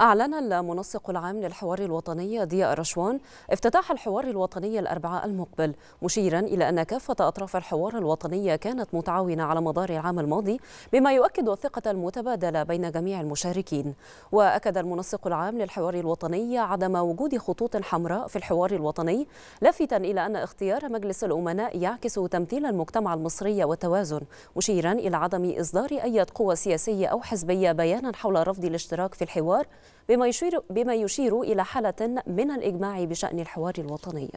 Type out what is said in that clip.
أعلن المنسق العام للحوار الوطني ضياء رشوان افتتاح الحوار الوطني الأربعاء المقبل مشيرا إلى أن كافة أطراف الحوار الوطني كانت متعاونة على مدار العام الماضي بما يؤكد الثقة المتبادلة بين جميع المشاركين وأكد المنسق العام للحوار الوطني عدم وجود خطوط حمراء في الحوار الوطني لافتا إلى أن اختيار مجلس الأمناء يعكس تمثيل المجتمع المصري والتوازن مشيرا إلى عدم إصدار أي قوى سياسية أو حزبية بيانا حول رفض الاشتراك في الحوار بما يشير, بما يشير إلى حالة من الإجماع بشأن الحوار الوطني